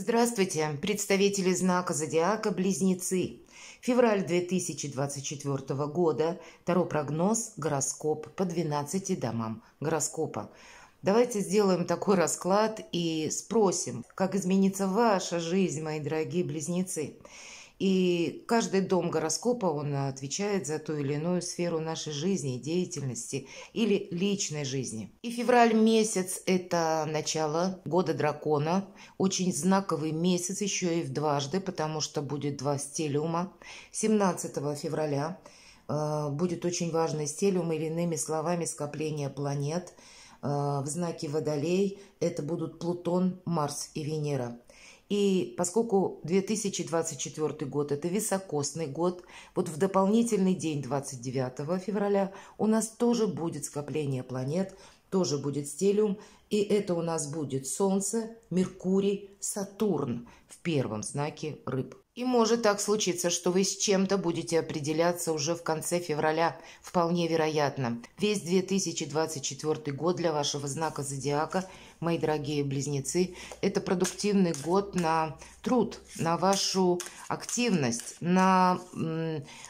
Здравствуйте, представители знака зодиака Близнецы. Февраль 2024 года. Таро прогноз, гороскоп по 12 домам гороскопа. Давайте сделаем такой расклад и спросим, как изменится ваша жизнь, мои дорогие близнецы. И каждый дом гороскопа, он отвечает за ту или иную сферу нашей жизни, деятельности или личной жизни. И февраль месяц – это начало года дракона. Очень знаковый месяц еще и в дважды, потому что будет два стелиума. 17 февраля э, будет очень важный стелиум или иными словами скопление планет э, – в знаке Водолей это будут Плутон, Марс и Венера. И поскольку 2024 год – это високосный год, вот в дополнительный день 29 февраля у нас тоже будет скопление планет, тоже будет стелиум, и это у нас будет Солнце, Меркурий, Сатурн в первом знаке рыб. И может так случиться, что вы с чем-то будете определяться уже в конце февраля. Вполне вероятно. Весь 2024 год для вашего знака зодиака, мои дорогие близнецы, это продуктивный год на труд, на вашу активность, на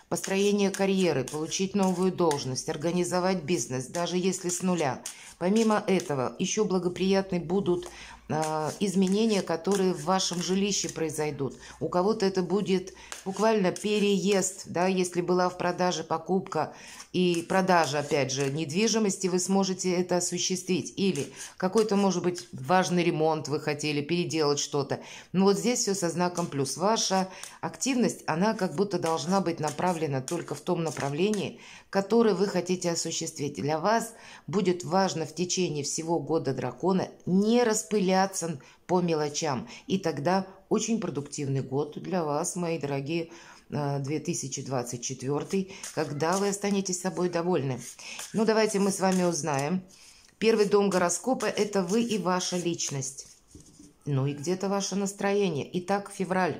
построение карьеры, получить новую должность, организовать бизнес, даже если с нуля. Помимо этого, еще благоприятны будут а, изменения, которые в вашем жилище произойдут. У кого-то это будет буквально переезд, да, если была в продаже покупка и продажа, опять же, недвижимости, вы сможете это осуществить. Или какой-то, может быть, важный ремонт вы хотели, переделать что-то. Но ну, вот здесь все со знаком плюс. Ваша активность, она как будто должна быть направлена только в том направлении, которое вы хотите осуществить. Для вас будет важно в течение всего года дракона не распылять шляться по мелочам. И тогда очень продуктивный год для вас, мои дорогие 2024, э, когда вы останетесь собой довольны. Ну, давайте мы с вами узнаем. Первый дом гороскопа – это вы и ваша личность. Ну и где-то ваше настроение. Итак, февраль.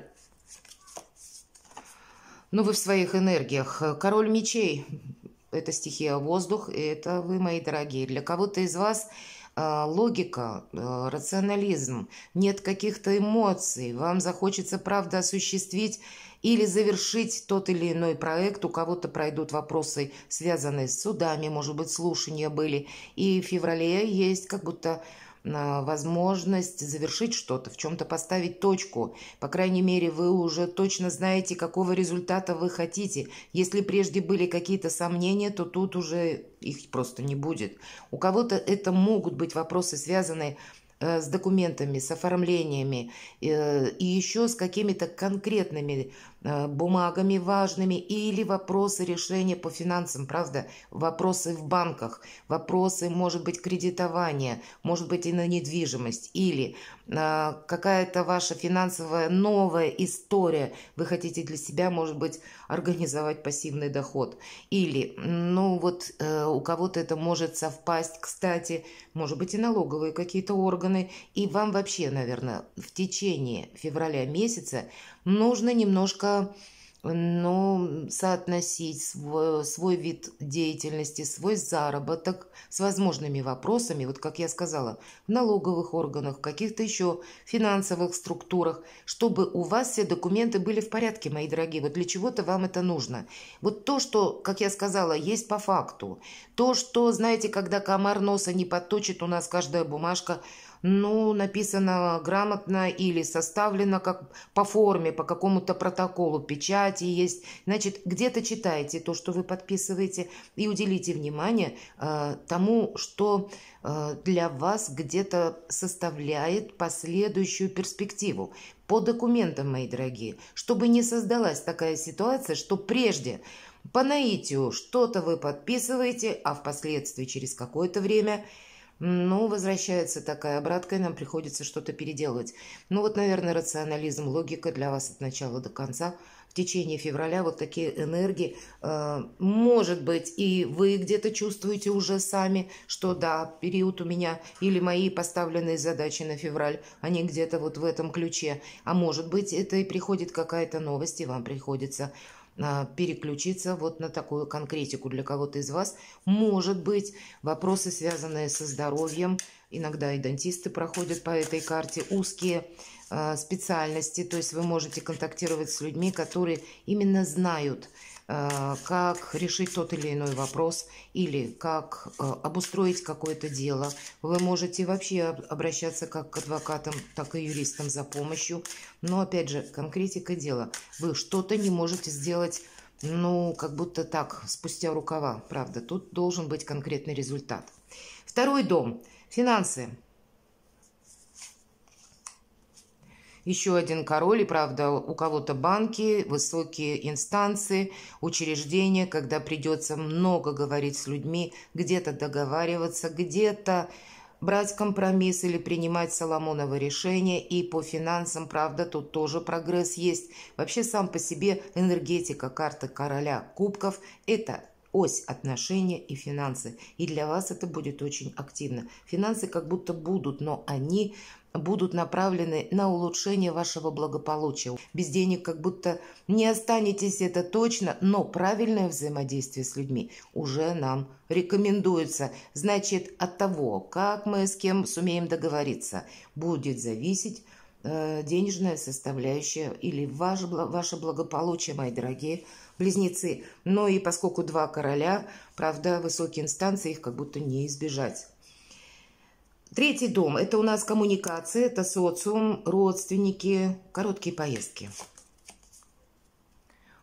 Ну, вы в своих энергиях. Король мечей – это стихия воздух, и это вы, мои дорогие. Для кого-то из вас – а, логика, а, рационализм, нет каких-то эмоций, вам захочется, правда, осуществить или завершить тот или иной проект, у кого-то пройдут вопросы, связанные с судами, может быть, слушания были, и в феврале есть как будто возможность завершить что-то, в чем-то поставить точку. По крайней мере, вы уже точно знаете, какого результата вы хотите. Если прежде были какие-то сомнения, то тут уже их просто не будет. У кого-то это могут быть вопросы, связанные Э, с документами, с оформлениями э, и еще с какими-то конкретными э, бумагами важными или вопросы решения по финансам, правда, вопросы в банках, вопросы, может быть, кредитования, может быть, и на недвижимость, или какая-то ваша финансовая новая история, вы хотите для себя, может быть, организовать пассивный доход, или, ну вот, у кого-то это может совпасть, кстати, может быть, и налоговые какие-то органы, органы, и вам вообще, наверное, в течение февраля месяца нужно немножко ну, соотносить свой, свой вид деятельности, свой заработок с возможными вопросами, вот как я сказала, в налоговых органах, в каких-то еще финансовых структурах, чтобы у вас все документы были в порядке, мои дорогие, вот для чего-то вам это нужно. Вот то, что, как я сказала, есть по факту, то, что, знаете, когда комар носа не подточит, у нас каждая бумажка – ну, написано грамотно или составлено как по форме, по какому-то протоколу, печати есть. Значит, где-то читайте то, что вы подписываете, и уделите внимание э, тому, что э, для вас где-то составляет последующую перспективу по документам, мои дорогие, чтобы не создалась такая ситуация, что прежде по наитию что-то вы подписываете, а впоследствии через какое-то время – ну возвращается такая обратка, и нам приходится что-то переделывать. Ну вот, наверное, рационализм, логика для вас от начала до конца. В течение февраля вот такие энергии, э, может быть, и вы где-то чувствуете уже сами, что да, период у меня или мои поставленные задачи на февраль, они где-то вот в этом ключе. А может быть, это и приходит какая-то новость, и вам приходится а, переключиться вот на такую конкретику для кого-то из вас. Может быть, вопросы, связанные со здоровьем, иногда и дантисты проходят по этой карте, узкие а, специальности, то есть вы можете контактировать с людьми, которые именно знают, Э, как решить тот или иной вопрос или как э, обустроить какое-то дело. Вы можете вообще обращаться как к адвокатам, так и юристам за помощью. Но опять же, конкретика дела. Вы что-то не можете сделать, ну, как будто так, спустя рукава, правда. Тут должен быть конкретный результат. Второй дом. Финансы. еще один король, и правда, у кого-то банки, высокие инстанции, учреждения, когда придется много говорить с людьми, где-то договариваться, где-то брать компромисс или принимать Соломоново решение. И по финансам, правда, тут тоже прогресс есть. Вообще сам по себе энергетика карты короля кубков – это ось отношения и финансы. И для вас это будет очень активно. Финансы как будто будут, но они будут направлены на улучшение вашего благополучия. Без денег как будто не останетесь, это точно, но правильное взаимодействие с людьми уже нам рекомендуется. Значит, от того, как мы с кем сумеем договориться, будет зависеть э, денежная составляющая или ваше, ваше благополучие, мои дорогие, близнецы, но и поскольку два короля, правда, высокие инстанции их как будто не избежать. Третий дом – это у нас коммуникации, это социум, родственники, короткие поездки.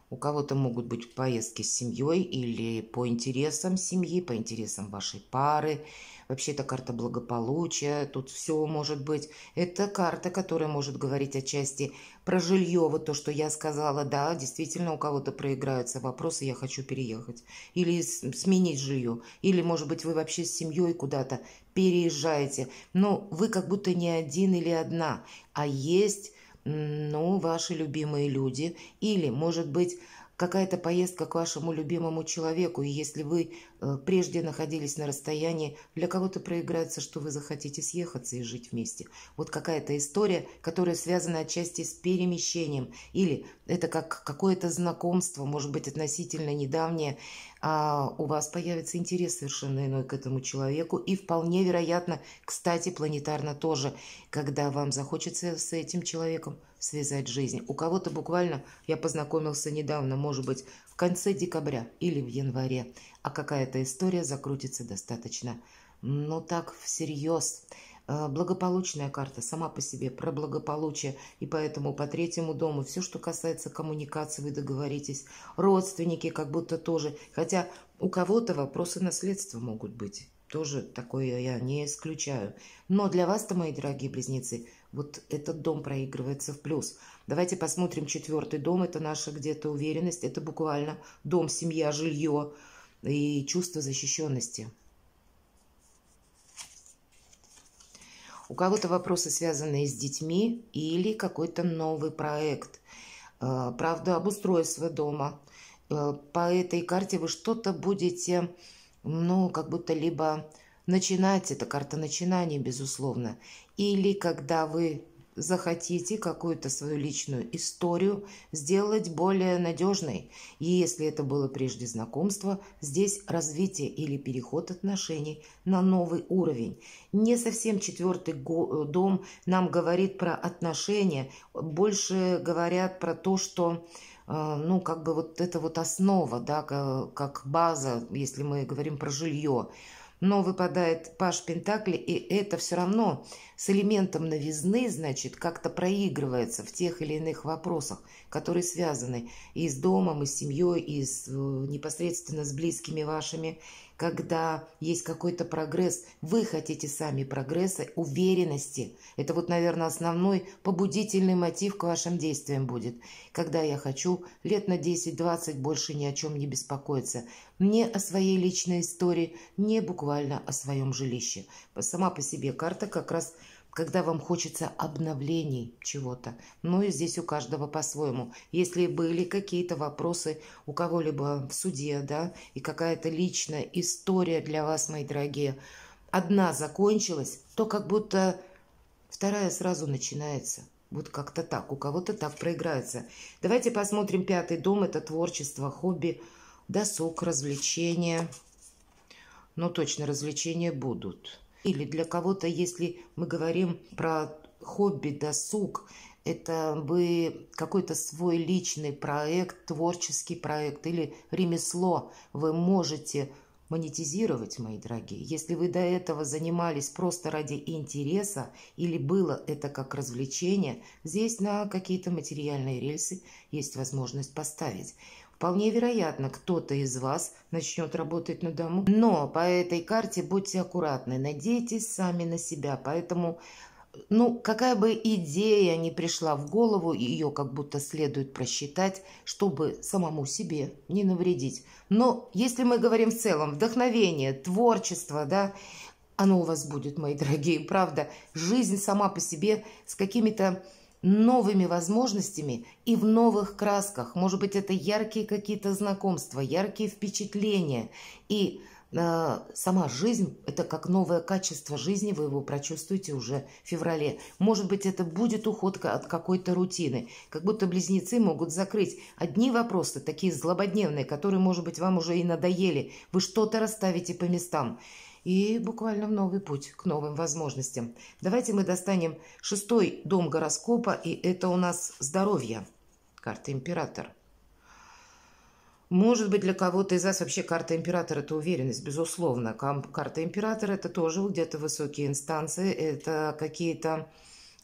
У кого-то могут быть поездки с семьей или по интересам семьи, по интересам вашей пары. Вообще это карта благополучия, тут все может быть. Это карта, которая может говорить отчасти про жилье, вот то, что я сказала, да, действительно у кого-то проиграются вопросы, я хочу переехать. Или сменить жилье. Или, может быть, вы вообще с семьей куда-то переезжаете. Но вы как будто не один или одна, а есть ну, ваши любимые люди, или, может быть, какая-то поездка к вашему любимому человеку, и если вы Э, прежде находились на расстоянии, для кого-то проиграется, что вы захотите съехаться и жить вместе. Вот какая-то история, которая связана отчасти с перемещением, или это как какое-то знакомство, может быть, относительно недавнее, а у вас появится интерес совершенно иной к этому человеку, и вполне вероятно, кстати, планетарно тоже, когда вам захочется с этим человеком связать жизнь. У кого-то буквально я познакомился недавно, может быть, в конце декабря или в январе а какая-то история закрутится достаточно. Ну так, всерьез. Э, благополучная карта сама по себе про благополучие, и поэтому по третьему дому все, что касается коммуникации, вы договоритесь. Родственники как будто тоже, хотя у кого-то вопросы наследства могут быть. Тоже такое я не исключаю. Но для вас-то, мои дорогие близнецы, вот этот дом проигрывается в плюс. Давайте посмотрим четвертый дом. Это наша где-то уверенность. Это буквально дом, семья, жилье и чувство защищенности. У кого-то вопросы, связанные с детьми или какой-то новый проект. Э, правда, обустройство дома. Э, по этой карте вы что-то будете, ну, как будто либо начинать, это карта начинания, безусловно, или когда вы захотите какую-то свою личную историю сделать более надежной. И если это было прежде знакомство, здесь развитие или переход отношений на новый уровень. Не совсем четвертый дом нам говорит про отношения, больше говорят про то, что э, ну, как бы вот это вот основа, да, как база, если мы говорим про жилье – но выпадает паш Пентакли, и это все равно с элементом новизны, значит, как-то проигрывается в тех или иных вопросах, которые связаны и с домом, и с семьей, и с, э, непосредственно с близкими вашими, когда есть какой-то прогресс, вы хотите сами прогресса, уверенности. Это вот, наверное, основной побудительный мотив к вашим действиям будет. Когда я хочу лет на 10-20 больше ни о чем не беспокоиться. Не о своей личной истории, не буквально о своем жилище. Сама по себе карта как раз когда вам хочется обновлений чего-то. Ну и здесь у каждого по-своему. Если были какие-то вопросы у кого-либо в суде, да, и какая-то личная история для вас, мои дорогие, одна закончилась, то как будто вторая сразу начинается. Вот как-то так, у кого-то так проиграется. Давайте посмотрим пятый дом. Это творчество, хобби, досуг, развлечения. Ну, точно, развлечения будут. Или для кого-то, если мы говорим про хобби, досуг, это бы какой-то свой личный проект, творческий проект или ремесло вы можете монетизировать, мои дорогие. Если вы до этого занимались просто ради интереса или было это как развлечение, здесь на какие-то материальные рельсы есть возможность поставить. Вполне вероятно, кто-то из вас начнет работать на дому. Но по этой карте будьте аккуратны, надейтесь сами на себя. Поэтому, ну, какая бы идея ни пришла в голову, ее как будто следует просчитать, чтобы самому себе не навредить. Но если мы говорим в целом, вдохновение, творчество, да, оно у вас будет, мои дорогие, правда. Жизнь сама по себе с какими-то новыми возможностями и в новых красках. Может быть, это яркие какие-то знакомства, яркие впечатления. И э, сама жизнь, это как новое качество жизни, вы его прочувствуете уже в феврале. Может быть, это будет уход от какой-то рутины. Как будто близнецы могут закрыть одни вопросы, такие злободневные, которые, может быть, вам уже и надоели. Вы что-то расставите по местам и буквально в новый путь, к новым возможностям. Давайте мы достанем шестой дом гороскопа, и это у нас здоровье. Карта император. Может быть, для кого-то из вас вообще карта императора – это уверенность, безусловно. Карта императора – это тоже где-то высокие инстанции, это какие-то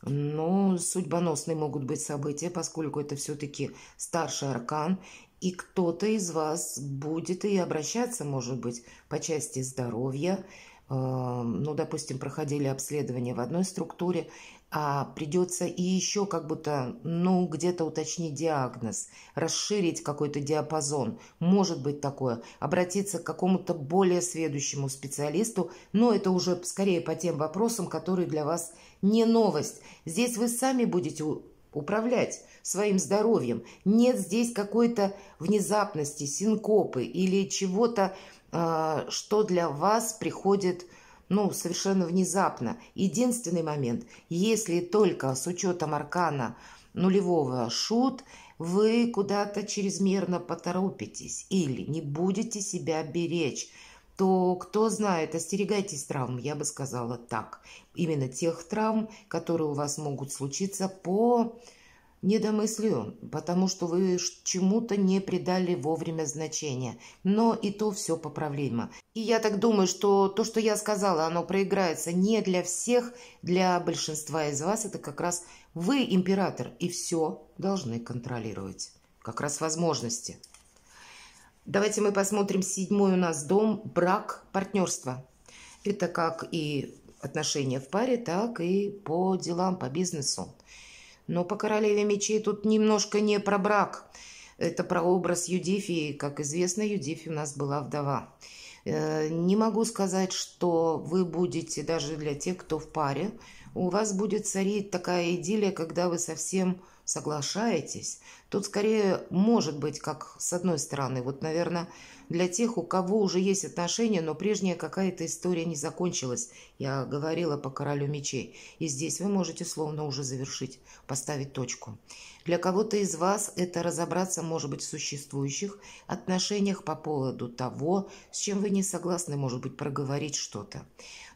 но ну, судьбоносные могут быть события, поскольку это все-таки старший аркан, и кто-то из вас будет и обращаться, может быть, по части здоровья. Э, ну, допустим, проходили обследование в одной структуре, а придется и еще как будто, ну, где-то уточнить диагноз, расширить какой-то диапазон. Может быть такое. Обратиться к какому-то более следующему специалисту, но это уже скорее по тем вопросам, которые для вас не новость. Здесь вы сами будете управлять своим здоровьем. Нет здесь какой-то внезапности, синкопы или чего-то, а, что для вас приходит ну, совершенно внезапно. Единственный момент, если только с учетом аркана нулевого шут, вы куда-то чрезмерно поторопитесь или не будете себя беречь – то кто знает, остерегайтесь травм, я бы сказала так. Именно тех травм, которые у вас могут случиться по недомыслию, потому что вы чему-то не придали вовремя значения. Но и то все поправимо. И я так думаю, что то, что я сказала, оно проиграется не для всех, для большинства из вас. Это как раз вы император, и все должны контролировать. Как раз возможности. Давайте мы посмотрим седьмой у нас дом брак, партнерство. Это как и отношения в паре, так и по делам, по бизнесу. Но по королеве мечей тут немножко не про брак. Это про образ Юдифии. Как известно, Юдифи у нас была вдова. Э, не могу сказать, что вы будете, даже для тех, кто в паре, у вас будет царить такая идиллия, когда вы совсем соглашаетесь, Тут скорее может быть, как с одной стороны, вот, наверное, для тех, у кого уже есть отношения, но прежняя какая-то история не закончилась. Я говорила по королю мечей. И здесь вы можете словно уже завершить, поставить точку. Для кого-то из вас это разобраться, может быть, в существующих отношениях по поводу того, с чем вы не согласны, может быть, проговорить что-то.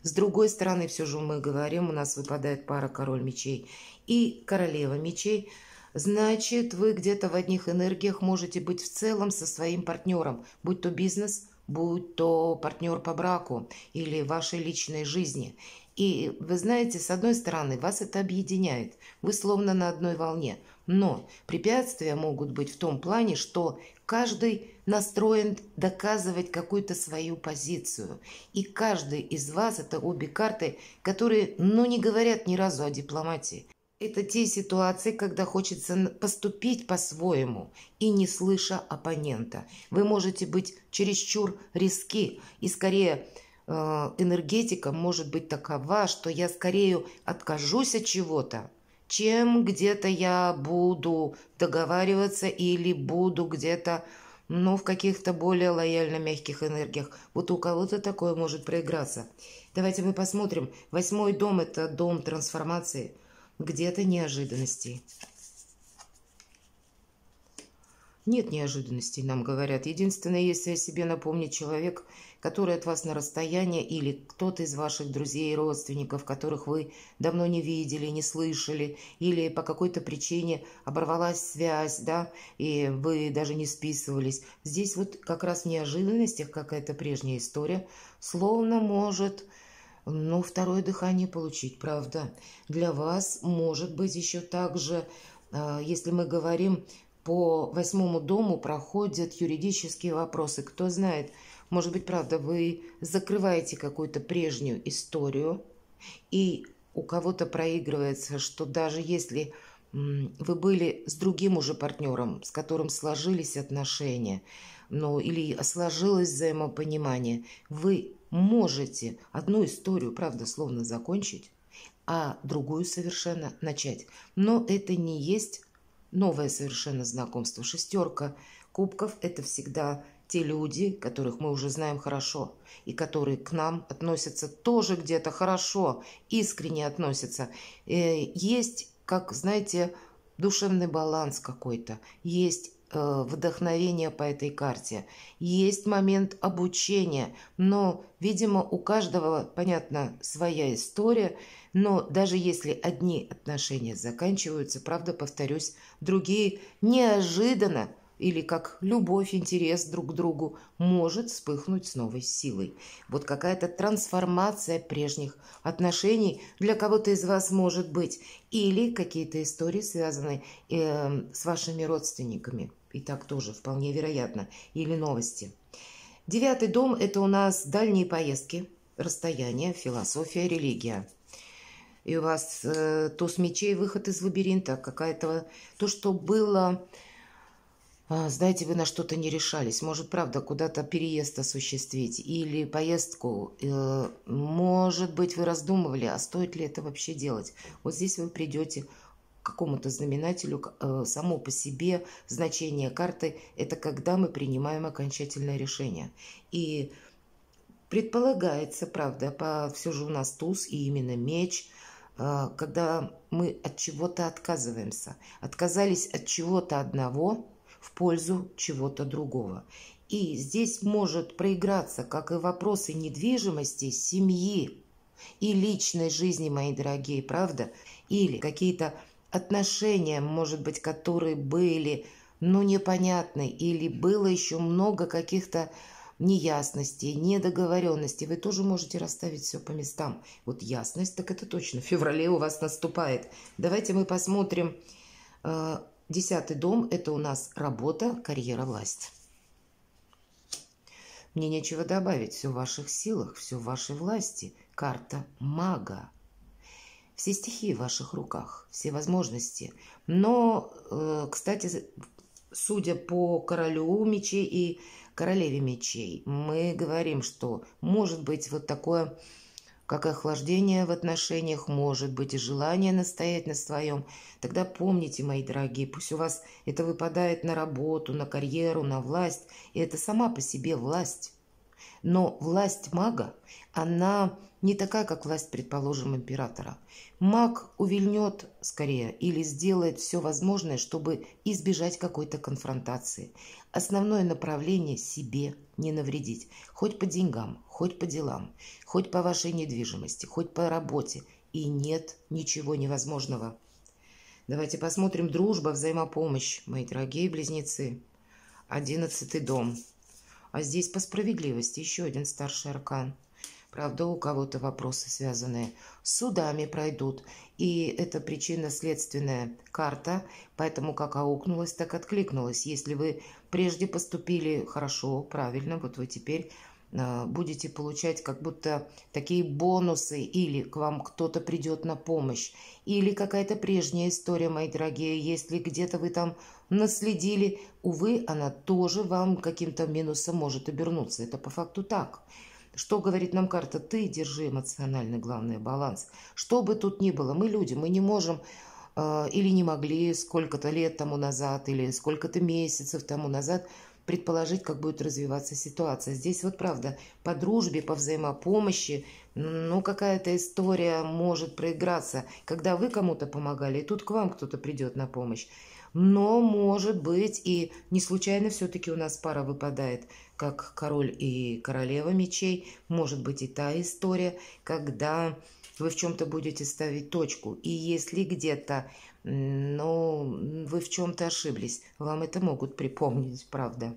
С другой стороны, все же мы говорим, у нас выпадает пара король мечей и королева мечей – Значит, вы где-то в одних энергиях можете быть в целом со своим партнером, будь то бизнес, будь то партнер по браку или вашей личной жизни. И вы знаете, с одной стороны, вас это объединяет, вы словно на одной волне, но препятствия могут быть в том плане, что каждый настроен доказывать какую-то свою позицию. И каждый из вас – это обе карты, которые, ну, не говорят ни разу о дипломатии. Это те ситуации, когда хочется поступить по-своему и не слыша оппонента. Вы можете быть чересчур риски и скорее э, энергетика может быть такова, что я скорее откажусь от чего-то, чем где-то я буду договариваться или буду где-то, ну, в каких-то более лояльно мягких энергиях. Вот у кого-то такое может проиграться. Давайте мы посмотрим. Восьмой дом – это дом трансформации – где-то неожиданностей. Нет неожиданностей, нам говорят. Единственное, если о себе напомнит человек, который от вас на расстоянии, или кто-то из ваших друзей и родственников, которых вы давно не видели, не слышали, или по какой-то причине оборвалась связь, да, и вы даже не списывались. Здесь вот как раз в неожиданностях, как это прежняя история, словно может но ну, второе дыхание получить, правда. Для вас может быть еще также, а, если мы говорим по восьмому дому проходят юридические вопросы. Кто знает, может быть, правда, вы закрываете какую-то прежнюю историю, и у кого-то проигрывается, что даже если вы были с другим уже партнером, с которым сложились отношения, ну или сложилось взаимопонимание, вы можете одну историю, правда, словно закончить, а другую совершенно начать. Но это не есть новое совершенно знакомство. Шестерка кубков – это всегда те люди, которых мы уже знаем хорошо, и которые к нам относятся тоже где-то хорошо, искренне относятся. Э, есть, как, знаете, душевный баланс какой-то, есть Э, вдохновения по этой карте. Есть момент обучения, но, видимо, у каждого, понятно, своя история, но даже если одни отношения заканчиваются, правда, повторюсь, другие неожиданно или как любовь, интерес друг к другу, может вспыхнуть с новой силой. Вот какая-то трансформация прежних отношений для кого-то из вас может быть, или какие-то истории, связанные э, с вашими родственниками, и так тоже вполне вероятно, или новости. Девятый дом – это у нас дальние поездки, расстояние, философия, религия и у вас э, туз мечей, выход из лабиринта, какая-то то, что было а, знаете, вы на что-то не решались. Может, правда, куда-то переезд осуществить или поездку. Э, может быть, вы раздумывали, а стоит ли это вообще делать. Вот здесь вы придете к какому-то знаменателю. Э, само по себе значение карты – это когда мы принимаем окончательное решение. И предполагается, правда, по, все же у нас туз и именно меч э, – когда мы от чего-то отказываемся. Отказались от чего-то одного – в пользу чего-то другого. И здесь может проиграться, как и вопросы недвижимости, семьи и личной жизни, мои дорогие, правда? Или какие-то отношения, может быть, которые были, ну, непонятны, или было еще много каких-то неясностей, недоговоренностей. Вы тоже можете расставить все по местам. Вот ясность, так это точно. В феврале у вас наступает. Давайте мы посмотрим э, Десятый дом – это у нас работа, карьера, власть. Мне нечего добавить, все в ваших силах, все в вашей власти. Карта мага. Все стихии в ваших руках, все возможности. Но, э, кстати, судя по королю мечей и королеве мечей, мы говорим, что может быть вот такое как и охлаждение в отношениях может быть и желание настоять на своем, тогда помните, мои дорогие, пусть у вас это выпадает на работу, на карьеру, на власть, и это сама по себе власть. Но власть мага, она не такая, как власть, предположим, императора. Маг увильнет скорее или сделает все возможное, чтобы избежать какой-то конфронтации. Основное направление – себе не навредить, хоть по деньгам, хоть по делам, хоть по вашей недвижимости, хоть по работе, и нет ничего невозможного. Давайте посмотрим дружба, взаимопомощь, мои дорогие близнецы. Одиннадцатый дом. А здесь по справедливости еще один старший аркан. Правда, у кого-то вопросы, связаны с судами, пройдут. И это причинно-следственная карта, поэтому как аукнулась, так откликнулась. Если вы прежде поступили хорошо, правильно, вот вы теперь Э, будете получать как будто такие бонусы, или к вам кто-то придет на помощь, или какая-то прежняя история, мои дорогие, если где-то вы там наследили, увы, она тоже вам каким-то минусом может обернуться. Это по факту так. Что говорит нам карта? Ты держи эмоциональный, главный баланс. Что бы тут ни было, мы люди, мы не можем э, или не могли сколько-то лет тому назад, или сколько-то месяцев тому назад – предположить, как будет развиваться ситуация. Здесь вот правда, по дружбе, по взаимопомощи, ну какая-то история может проиграться, когда вы кому-то помогали, и тут к вам кто-то придет на помощь. Но, может быть, и не случайно все-таки у нас пара выпадает, как король и королева мечей. Может быть, и та история, когда вы в чем-то будете ставить точку. И если где-то, ну, вы в чем-то ошиблись, вам это могут припомнить, правда.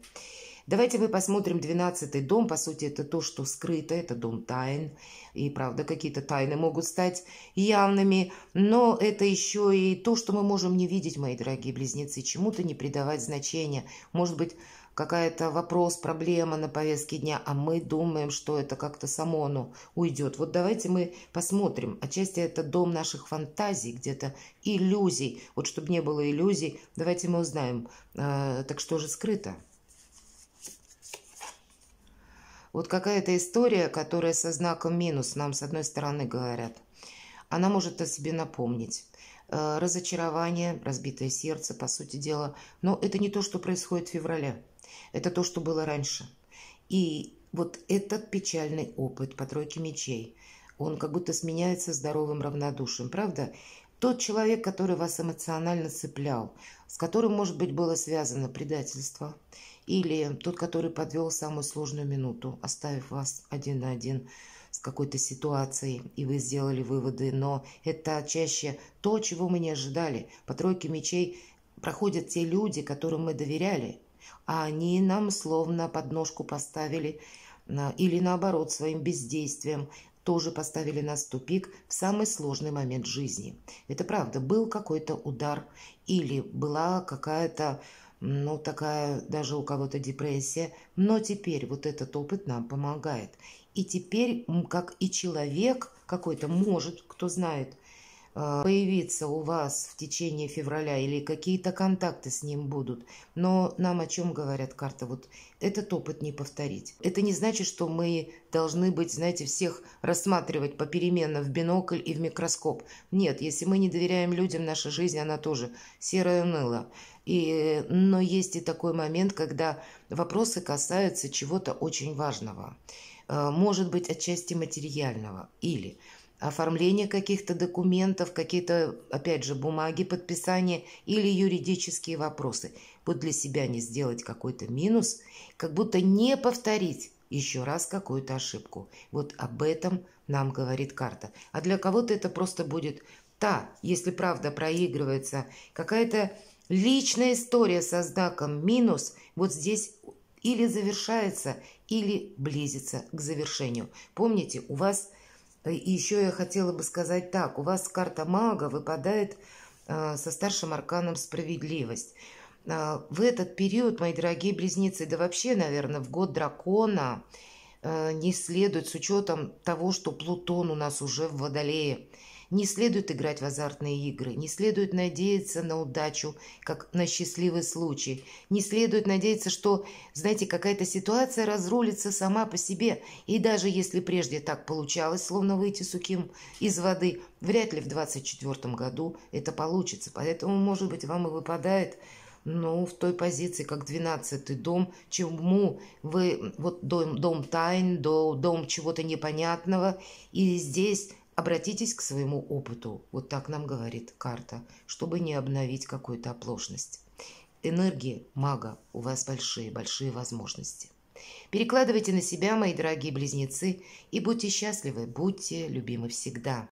Давайте мы посмотрим 12 дом. По сути, это то, что скрыто. Это дом тайн. И, правда, какие-то тайны могут стать явными. Но это еще и то, что мы можем не видеть, мои дорогие близнецы. Чему-то не придавать значения. Может быть, какая-то вопрос, проблема на повестке дня, а мы думаем, что это как-то само оно уйдет. Вот давайте мы посмотрим. Отчасти это дом наших фантазий, где-то иллюзий. Вот чтобы не было иллюзий, давайте мы узнаем, э, так что же скрыто. Вот какая-то история, которая со знаком минус, нам с одной стороны говорят. Она может о себе напомнить. Э, разочарование, разбитое сердце, по сути дела. Но это не то, что происходит в феврале. Это то, что было раньше. И вот этот печальный опыт по тройке мечей, он как будто сменяется здоровым равнодушием, правда? Тот человек, который вас эмоционально цеплял, с которым, может быть, было связано предательство, или тот, который подвел самую сложную минуту, оставив вас один на один – с какой-то ситуацией, и вы сделали выводы, но это чаще то, чего мы не ожидали. По тройке мечей проходят те люди, которым мы доверяли, а они нам словно подножку поставили или наоборот своим бездействием тоже поставили нас в тупик в самый сложный момент жизни. Это правда, был какой-то удар или была какая-то, ну, такая даже у кого-то депрессия, но теперь вот этот опыт нам помогает. И теперь, как и человек какой-то может, кто знает, э, появиться у вас в течение февраля или какие-то контакты с ним будут. Но нам о чем говорят карты? Вот этот опыт не повторить. Это не значит, что мы должны быть, знаете, всех рассматривать попеременно в бинокль и в микроскоп. Нет, если мы не доверяем людям, наша жизнь, она тоже серая уныла. И, но есть и такой момент, когда вопросы касаются чего-то очень важного. А, может быть отчасти материального или оформление каких-то документов, какие-то, опять же, бумаги, подписания или юридические вопросы. Вот для себя не сделать какой-то минус, как будто не повторить еще раз какую-то ошибку. Вот об этом нам говорит карта. А для кого-то это просто будет та, если правда проигрывается, какая-то личная история со знаком минус, вот здесь или завершается, или близится к завершению. Помните, у вас, э, еще я хотела бы сказать так, у вас карта мага выпадает э, со старшим арканом справедливость. Э, в этот период, мои дорогие близнецы, да вообще, наверное, в год дракона не следует с учетом того, что Плутон у нас уже в Водолее – не следует играть в азартные игры, не следует надеяться на удачу, как на счастливый случай. Не следует надеяться, что, знаете, какая-то ситуация разрулится сама по себе. И даже если прежде так получалось, словно выйти сухим из воды, вряд ли в 24 году это получится. Поэтому, может быть, вам и выпадает ну, в той позиции, как 12-й дом, чему вы, вот дом, дом тайн, дом, дом чего-то непонятного, и здесь Обратитесь к своему опыту, вот так нам говорит карта, чтобы не обновить какую-то оплошность. Энергии мага у вас большие-большие возможности. Перекладывайте на себя, мои дорогие близнецы, и будьте счастливы, будьте любимы всегда.